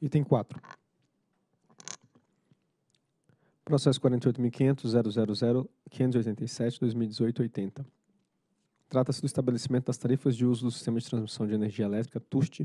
Item 4. Processo 48.500.000.587.2018.80. Trata-se do estabelecimento das tarifas de uso do Sistema de Transmissão de Energia Elétrica, TUST,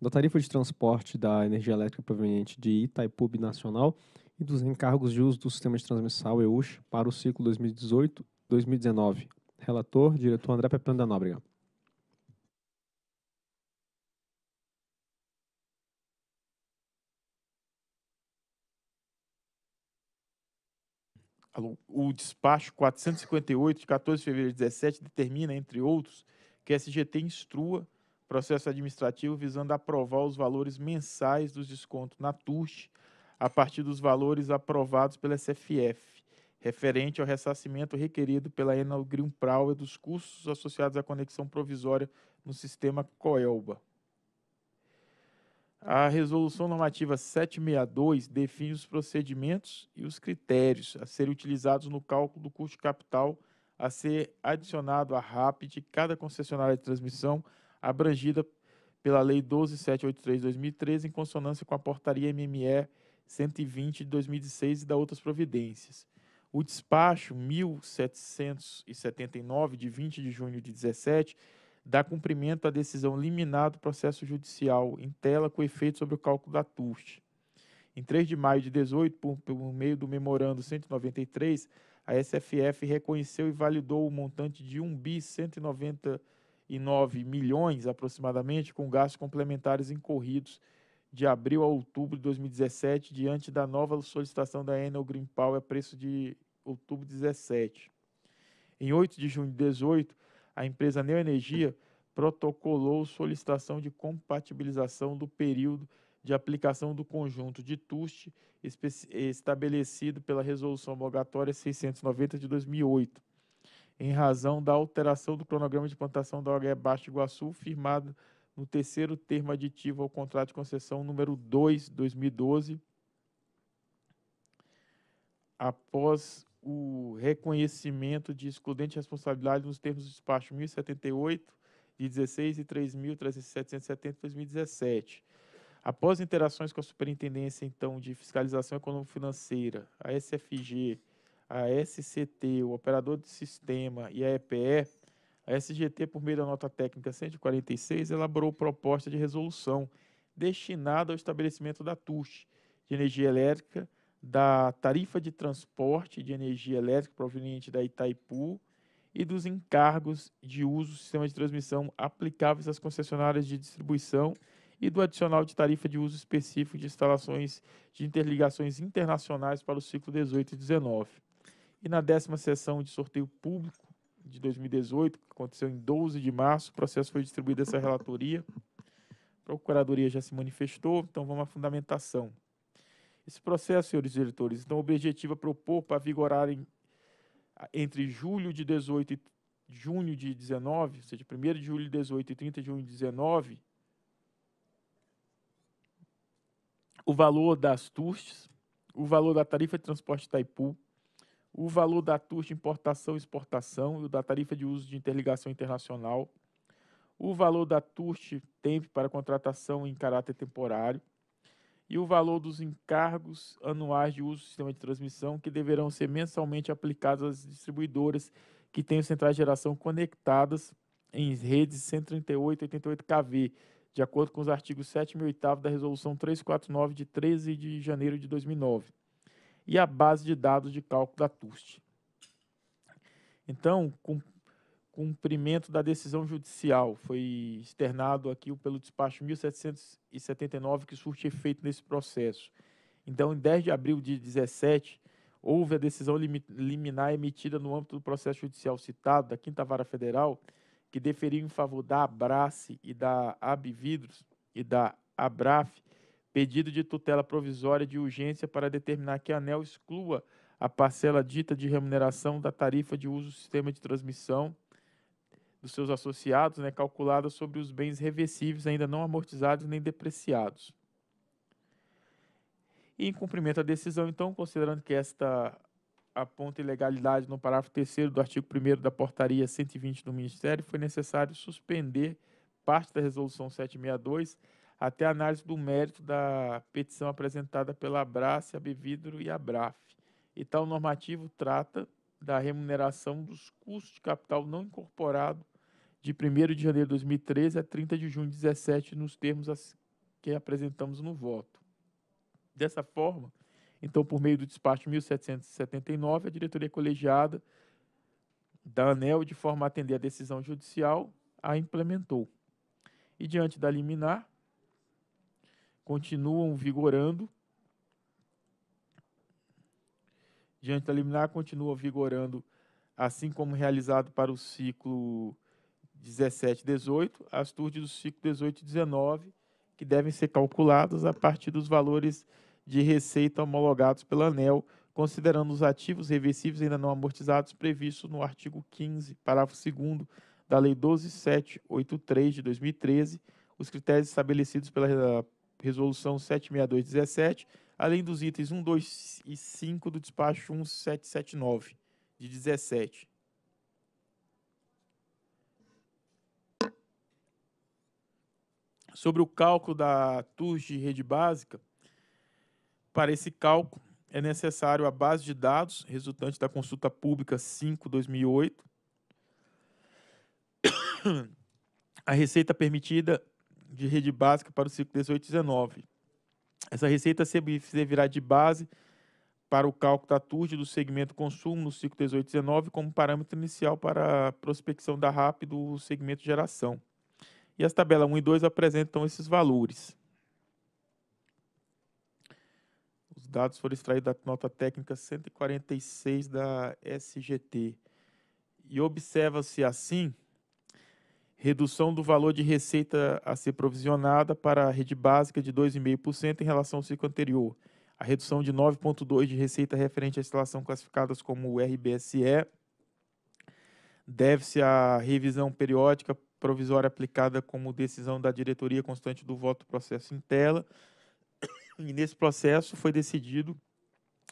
da tarifa de transporte da energia elétrica proveniente de Itaipub Nacional e dos encargos de uso do Sistema de Transmissão EUSH para o ciclo 2018-2019. Relator, diretor André Pepino da Nóbrega. o despacho 458 de 14 de fevereiro de 17 determina, entre outros, que a SGT instrua processo administrativo visando aprovar os valores mensais dos descontos na TURCH a partir dos valores aprovados pela SFF, referente ao ressarcimento requerido pela Enel Greenpower dos custos associados à conexão provisória no sistema COELBA. A Resolução Normativa 762 define os procedimentos e os critérios a serem utilizados no cálculo do custo de capital a ser adicionado à RAP de cada concessionária de transmissão abrangida pela Lei 12783/2013 em consonância com a Portaria MME 120 de 2016 e da outras providências. O despacho 1779 de 20 de junho de 17 dá cumprimento à decisão liminar do processo judicial em tela com efeito sobre o cálculo da TUST. Em 3 de maio de 18, por, por meio do memorando 193, a SFF reconheceu e validou o montante de 1 bi 199 milhões aproximadamente com gastos complementares incorridos de abril a outubro de 2017 diante da nova solicitação da Enel Green Power a preço de outubro de 17. Em 8 de junho de 18, a empresa Neoenergia protocolou solicitação de compatibilização do período de aplicação do conjunto de TUST estabelecido pela Resolução Abogatória 690 de 2008, em razão da alteração do cronograma de plantação da OGE Baixo Iguaçu, firmado no terceiro termo aditivo ao contrato de concessão número 2, 2012, após o reconhecimento de excludente de responsabilidade nos termos do despacho 1078 de 16 e 3.770 de 2017. Após interações com a Superintendência então de Fiscalização Econômico-Financeira, a SFG, a SCT, o operador de sistema e a EPE, a SGT, por meio da nota técnica 146, elaborou proposta de resolução destinada ao estabelecimento da TUST de energia elétrica da tarifa de transporte de energia elétrica proveniente da Itaipu e dos encargos de uso do sistema de transmissão aplicáveis às concessionárias de distribuição e do adicional de tarifa de uso específico de instalações de interligações internacionais para o ciclo 18 e 19. E na décima sessão de sorteio público de 2018, que aconteceu em 12 de março, o processo foi distribuído essa relatoria. A Procuradoria já se manifestou, então vamos à fundamentação. Esse processo, senhores diretores, então, o objetivo é propor para vigorar em, ah, entre julho de 18 e junho de 19, ou seja, 1 de julho de 18 e 30 de junho de 19, o valor das TUSTs, o valor da tarifa de transporte Taipu, o valor da TUST importação e exportação o da tarifa de uso de interligação internacional, o valor da TUST tempo para contratação em caráter temporário, e o valor dos encargos anuais de uso do sistema de transmissão que deverão ser mensalmente aplicados às distribuidoras que têm centrais de geração conectadas em redes 138-88 e kV, de acordo com os artigos 7 e 8 da Resolução 349 de 13 de janeiro de 2009, e a base de dados de cálculo da TUST. Então, com cumprimento da decisão judicial. Foi externado aqui pelo despacho 1779 que surte efeito nesse processo. Então, em 10 de abril de 17, houve a decisão liminar emitida no âmbito do processo judicial citado da Quinta Vara Federal, que deferiu em favor da Abrace e da Abvidros e da Abraf pedido de tutela provisória de urgência para determinar que a ANEL exclua a parcela dita de remuneração da tarifa de uso do sistema de transmissão dos seus associados, né, calculada sobre os bens reversíveis ainda não amortizados nem depreciados. E em cumprimento à decisão, então, considerando que esta aponta ilegalidade no parágrafo 3 do artigo 1 da portaria 120 do Ministério, foi necessário suspender parte da resolução 762 até a análise do mérito da petição apresentada pela Abrace, Abividro e Abraf. E tal normativo trata da remuneração dos custos de capital não incorporado de 1 de janeiro de 2013 a 30 de junho de 2017, nos termos que apresentamos no voto. Dessa forma, então, por meio do despacho 1779, a diretoria colegiada da ANEL, de forma a atender a decisão judicial, a implementou. E diante da liminar, continuam vigorando. Diante da liminar, continua vigorando, assim como realizado para o ciclo 17, 18, as turdes do ciclo 18 e 19, que devem ser calculadas a partir dos valores de receita homologados pela ANEL, considerando os ativos reversíveis ainda não amortizados previstos no artigo 15, parágrafo 2 da Lei 12783 de 2013, os critérios estabelecidos pela Resolução 76217, além dos itens 1, 2 e 5 do despacho 1779 de 17. Sobre o cálculo da TURS de rede básica, para esse cálculo é necessário a base de dados resultante da consulta pública 5/2008, a receita permitida de rede básica para o ciclo 18/19. Essa receita servirá de base para o cálculo da TURD do segmento consumo no ciclo 18/19 como parâmetro inicial para a prospecção da RAP do segmento geração. E as tabelas 1 e 2 apresentam esses valores. Os dados foram extraídos da nota técnica 146 da SGT. E observa-se assim redução do valor de receita a ser provisionada para a rede básica de 2,5% em relação ao ciclo anterior. A redução de 9,2% de receita referente à instalação classificadas como RBSE deve-se à revisão periódica provisória aplicada como decisão da diretoria constante do voto processo em tela. E nesse processo foi decidido,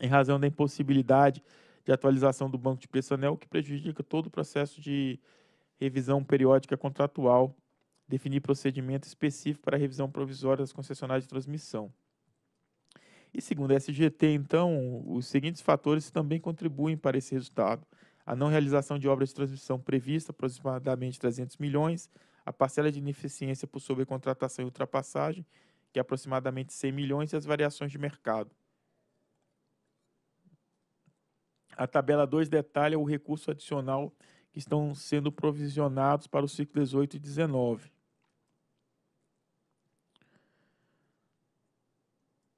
em razão da impossibilidade de atualização do banco de preço anel, que prejudica todo o processo de revisão periódica contratual, definir procedimento específico para a revisão provisória das concessionárias de transmissão. E segundo a SGT, então, os seguintes fatores também contribuem para esse resultado a não realização de obras de transmissão prevista, aproximadamente 300 milhões, a parcela de ineficiência por sobrecontratação e ultrapassagem, que é aproximadamente 100 milhões, e as variações de mercado. A tabela 2 detalha o recurso adicional que estão sendo provisionados para o ciclo 18 e 19.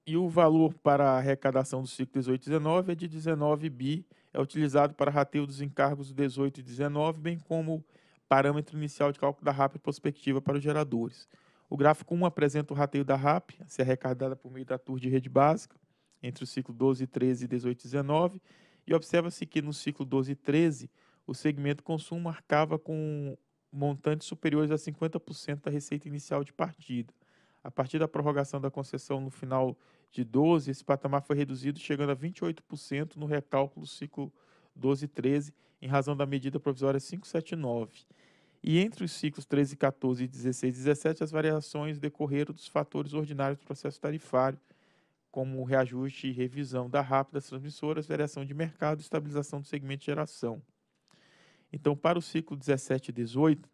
E o valor para a arrecadação do ciclo 18 e 19 é de 19 bi é utilizado para rateio dos encargos 18 e 19, bem como parâmetro inicial de cálculo da RAP prospectiva para os geradores. O gráfico 1 apresenta o rateio da RAP, a ser arrecadada por meio da TUR de rede básica, entre o ciclo 12 e 13 e 18 e 19, e observa-se que no ciclo 12 e 13, o segmento consumo marcava com montantes superiores a 50% da receita inicial de partida. A partir da prorrogação da concessão no final de 12, esse patamar foi reduzido, chegando a 28% no recálculo ciclo 12-13, em razão da medida provisória 579. E entre os ciclos 13, 14 e 16, 17, as variações decorreram dos fatores ordinários do processo tarifário, como reajuste e revisão da rápida das transmissoras, variação de mercado e estabilização do segmento de geração. Então, para o ciclo 17 e 18,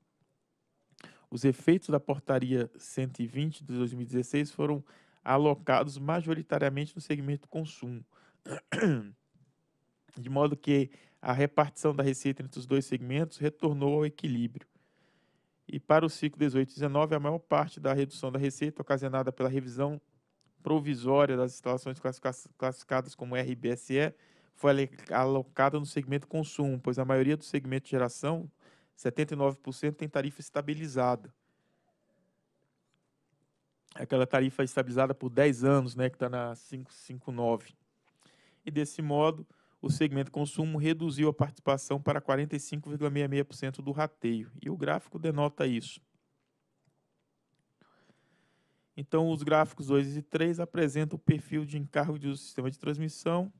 os efeitos da Portaria 120 de 2016 foram alocados majoritariamente no segmento consumo, de modo que a repartição da receita entre os dois segmentos retornou ao equilíbrio. E para o ciclo 18-19, a maior parte da redução da receita ocasionada pela revisão provisória das instalações classificadas como RBSE foi alocada no segmento consumo, pois a maioria do segmento geração 79% tem tarifa estabilizada. Aquela tarifa estabilizada por 10 anos, né, que está na 559. E desse modo, o segmento consumo reduziu a participação para 45,66% do rateio. E o gráfico denota isso. Então, os gráficos 2 e 3 apresentam o perfil de encargo do sistema de transmissão,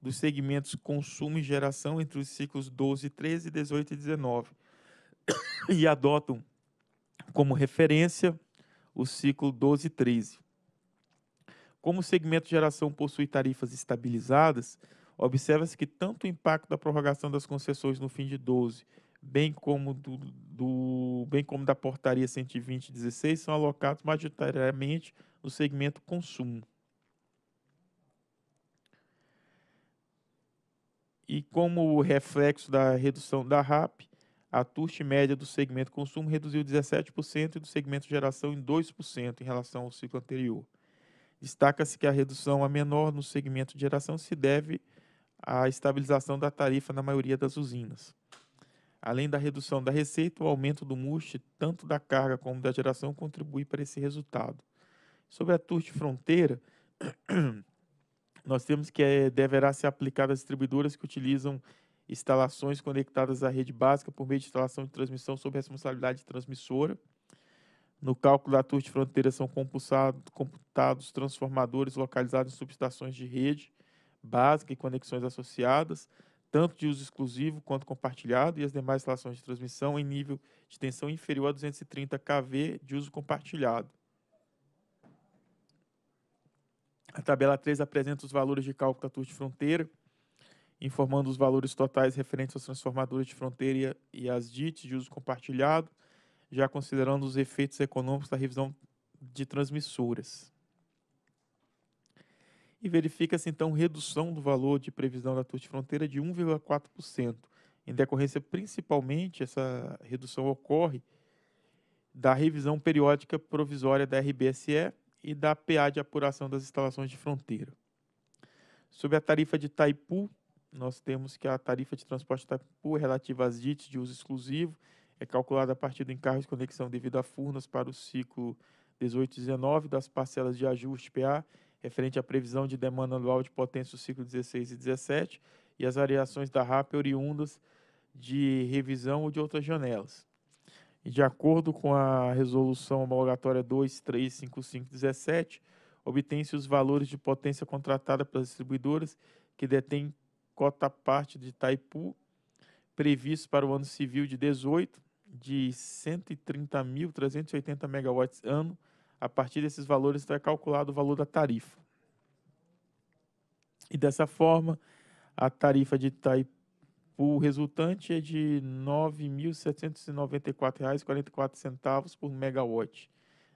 dos segmentos consumo e geração entre os ciclos 12, 13, 18 e 19 e adotam como referência o ciclo 12 e 13. Como o segmento geração possui tarifas estabilizadas, observa-se que tanto o impacto da prorrogação das concessões no fim de 12, bem como, do, do bem como da portaria 120 16 são alocados majoritariamente no segmento consumo. E como reflexo da redução da RAP, a TUST média do segmento consumo reduziu 17% e do segmento geração em 2% em relação ao ciclo anterior. Destaca-se que a redução a é menor no segmento de geração se deve à estabilização da tarifa na maioria das usinas. Além da redução da receita, o aumento do MUST, tanto da carga como da geração, contribui para esse resultado. Sobre a TURT Fronteira, nós temos que é, deverá ser aplicado às distribuidoras que utilizam instalações conectadas à rede básica por meio de instalação de transmissão sob responsabilidade de transmissora. No cálculo da TUR de fronteira são computados transformadores localizados em subestações de rede básica e conexões associadas, tanto de uso exclusivo quanto compartilhado, e as demais instalações de transmissão em nível de tensão inferior a 230 kV de uso compartilhado. A tabela 3 apresenta os valores de cálculo da TUS de fronteira, informando os valores totais referentes aos transformadores de fronteira e às DITs de uso compartilhado, já considerando os efeitos econômicos da revisão de transmissoras. E verifica-se, então, redução do valor de previsão da TUS de fronteira de 1,4%. Em decorrência, principalmente, essa redução ocorre da revisão periódica provisória da RBSE, e da PA de apuração das instalações de fronteira. Sobre a tarifa de Taipu, nós temos que a tarifa de transporte de Taipu é relativa às DITs de uso exclusivo, é calculada a partir do encargo de conexão devido a furnas para o ciclo 18-19 das parcelas de ajuste PA, referente à previsão de demanda anual de potência do ciclo 16 e 17 e as variações da RAP oriundas de revisão ou de outras janelas de acordo com a resolução homologatória 235517, obtém-se os valores de potência contratada pelas distribuidoras que detêm cota parte de Itaipu, previsto para o ano civil de 18, de 130.380 megawatts ano. A partir desses valores está calculado o valor da tarifa. E dessa forma, a tarifa de Itaipu o resultante é de R$ 9.794,44 por megawatt.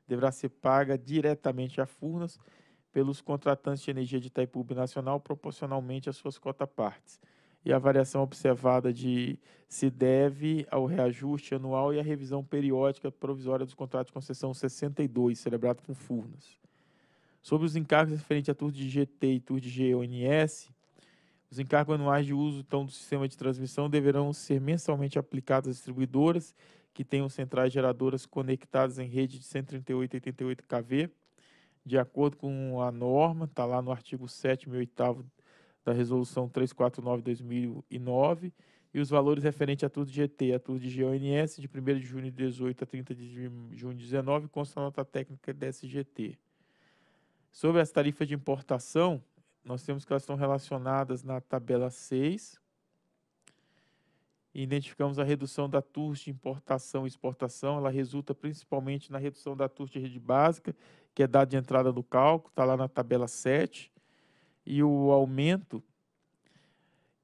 Deverá ser paga diretamente à Furnas pelos contratantes de energia de Itaipu Nacional proporcionalmente às suas cotapartes. E a variação observada de se deve ao reajuste anual e à revisão periódica provisória dos contratos de concessão 62, celebrado com Furnas. Sobre os encargos referentes a turno de GT e turno de GONS, os encargos anuais de uso então, do sistema de transmissão deverão ser mensalmente aplicados às distribuidoras que tenham centrais geradoras conectadas em rede de 138,88 kV, de acordo com a norma, está lá no artigo 7 e 8 da Resolução 349-2009, e os valores referentes a tudo de GT, a tudo de GONS, de 1 de junho de 18 a 30 de junho de 19, consta a nota técnica da SGT. Sobre as tarifas de importação, nós temos que elas estão relacionadas na tabela 6. Identificamos a redução da TURS de importação e exportação. Ela resulta principalmente na redução da TURS de rede básica, que é dado de entrada do cálculo, está lá na tabela 7. E o aumento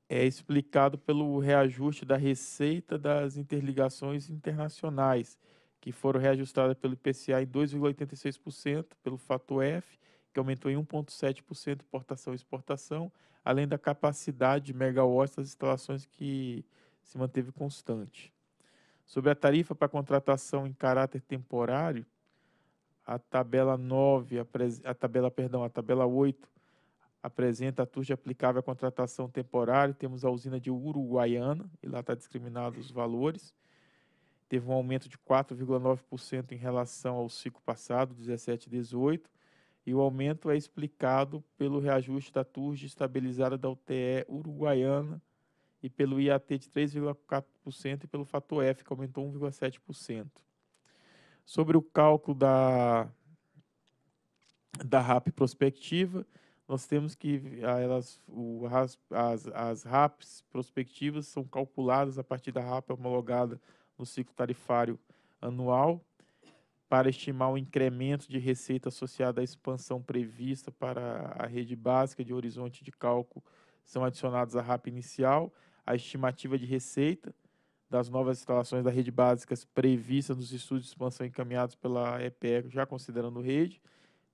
é explicado pelo reajuste da receita das interligações internacionais, que foram reajustadas pelo IPCA em 2,86% pelo fato F que aumentou em 1,7% importação e exportação, além da capacidade de megawatts das instalações que se manteve constante. Sobre a tarifa para contratação em caráter temporário, a tabela 9, a, tabela, perdão, a tabela 8 apresenta a TURG aplicável à contratação temporária. Temos a usina de Uruguaiana, e lá está discriminado os valores. Teve um aumento de 4,9% em relação ao ciclo passado, 17 e 18, e o aumento é explicado pelo reajuste da turja estabilizada da UTE uruguaiana e pelo IAT de 3,4% e pelo fator F, que aumentou 1,7%. Sobre o cálculo da, da RAP prospectiva, nós temos que elas, o, as, as RAPs prospectivas são calculadas a partir da RAP homologada no ciclo tarifário anual para estimar o incremento de receita associado à expansão prevista para a rede básica de horizonte de cálculo são adicionados à RAP inicial, a estimativa de receita das novas instalações da rede básica previstas nos estudos de expansão encaminhados pela EPE, já considerando rede,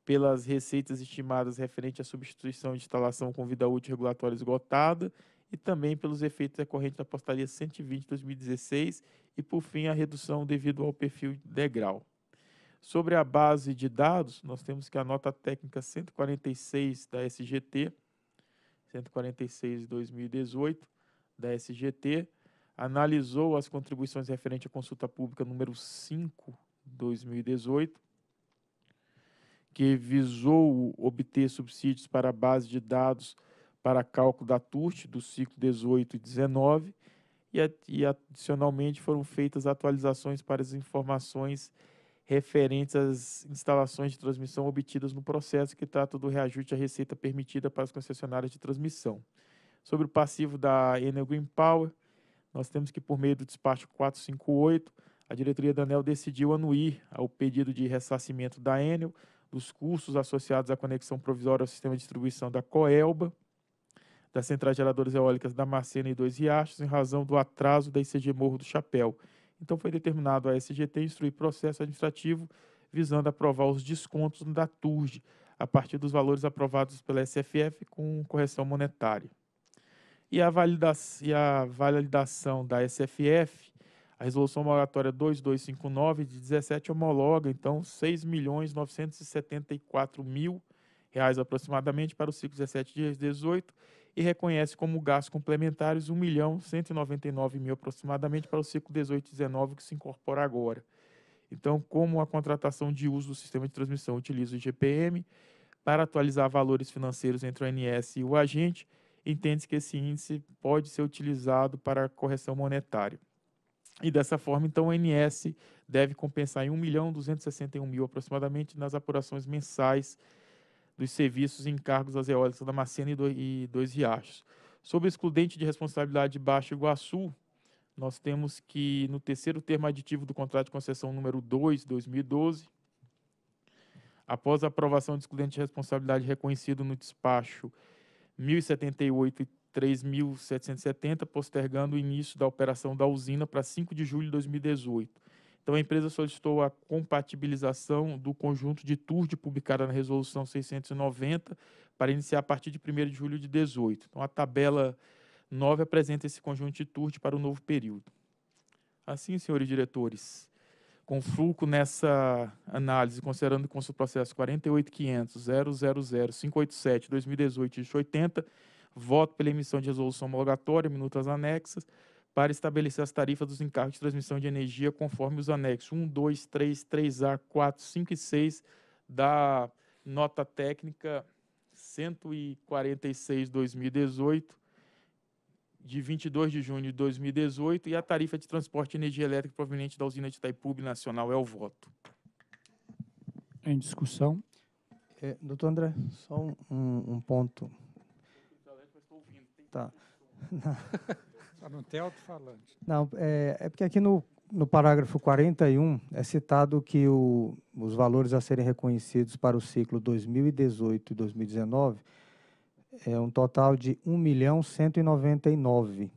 pelas receitas estimadas referente à substituição de instalação com vida útil regulatória esgotada e também pelos efeitos decorrentes da portaria 120 de 2016 e, por fim, a redução devido ao perfil de degrau. Sobre a base de dados, nós temos que a nota técnica 146 da SGT, 146 de 2018 da SGT, analisou as contribuições referente à consulta pública número 5 2018, que visou obter subsídios para a base de dados para cálculo da TURT do ciclo 18 e 19, e, e adicionalmente foram feitas atualizações para as informações referentes às instalações de transmissão obtidas no processo que trata do reajuste à receita permitida para as concessionárias de transmissão. Sobre o passivo da Enel Green Power, nós temos que, por meio do despacho 458, a diretoria da ANEL decidiu anuir ao pedido de ressarcimento da Enel dos custos associados à conexão provisória ao sistema de distribuição da Coelba, das centrais geradoras eólicas da Macena e Dois Riachos, em razão do atraso da ICG Morro do Chapéu, então foi determinado a SGT instruir processo administrativo visando aprovar os descontos da TURG a partir dos valores aprovados pela SFF com correção monetária. E a, validação, da SFF, a resolução moratória 2259 de 17 homologa então R$ milhões mil reais aproximadamente para o ciclo 17 dias 18 e reconhece como gastos complementares R$ milhão mil aproximadamente para o ciclo 18-19 que se incorpora agora. Então, como a contratação de uso do sistema de transmissão utiliza o IGPM, para atualizar valores financeiros entre o ANS e o agente, entende se que esse índice pode ser utilizado para correção monetária. E dessa forma, então, o ANS deve compensar em R$ 1.261.000 mil aproximadamente nas apurações mensais dos serviços e encargos das eólicas da Macena e, do, e dois riachos. Sobre o excludente de responsabilidade de Baixo Iguaçu, nós temos que, no terceiro termo aditivo do contrato de concessão número 2, 2012, após a aprovação do excludente de responsabilidade reconhecido no despacho 1078 e 3.770, postergando o início da operação da usina para 5 de julho de 2018 então, a empresa solicitou a compatibilização do conjunto de TURD publicada na Resolução 690 para iniciar a partir de 1 de julho de 2018. Então, a tabela 9 apresenta esse conjunto de TURD para o novo período. Assim, senhores diretores, com fluxo nessa análise, considerando o consta do processo 48.500.000.587.2018.80, 80 voto pela emissão de resolução homologatória, minutas anexas, para estabelecer as tarifas dos encargos de transmissão de energia conforme os anexos 1, 2, 3, 3A, 4, 5 e 6 da nota técnica 146-2018, de 22 de junho de 2018, e a tarifa de transporte de energia elétrica proveniente da usina de Itaipu Nacional é o voto. Em discussão. É, doutor André, só um, um ponto. Tá. Está no alto-falante. Não, é, é, porque aqui no, no parágrafo 41 é citado que o, os valores a serem reconhecidos para o ciclo 2018 e 2019 é um total de 1 milhão 199.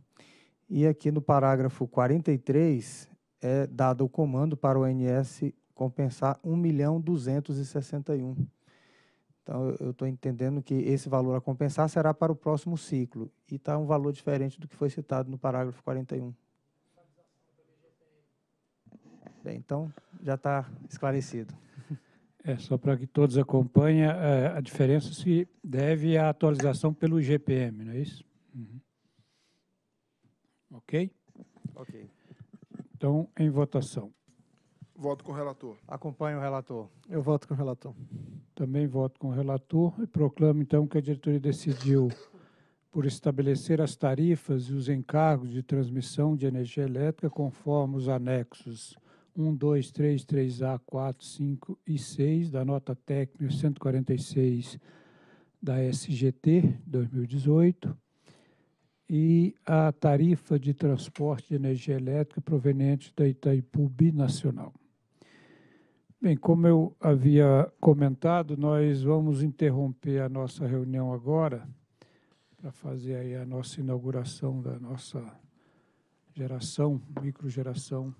E aqui no parágrafo 43 é dado o comando para o ONS compensar 1 milhão 261. Então, eu estou entendendo que esse valor a compensar será para o próximo ciclo, e está um valor diferente do que foi citado no parágrafo 41. Bem, então, já está esclarecido. É, só para que todos acompanhem, é, a diferença se deve à atualização pelo IGPM, não é isso? Uhum. Ok? Ok. Então, em votação. Voto com o relator. Acompanho o relator. Eu voto com o relator. Também voto com o relator e proclamo, então, que a diretoria decidiu por estabelecer as tarifas e os encargos de transmissão de energia elétrica conforme os anexos 1, 2, 3, 3A, 4, 5 e 6 da nota técnica 146 da SGT 2018 e a tarifa de transporte de energia elétrica proveniente da Itaipu Binacional. Bem, como eu havia comentado, nós vamos interromper a nossa reunião agora para fazer aí a nossa inauguração da nossa geração, microgeração,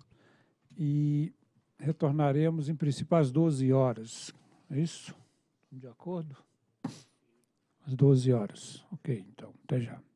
e retornaremos em princípio às 12 horas. É isso? De acordo? Às 12 horas. Ok, então, até já.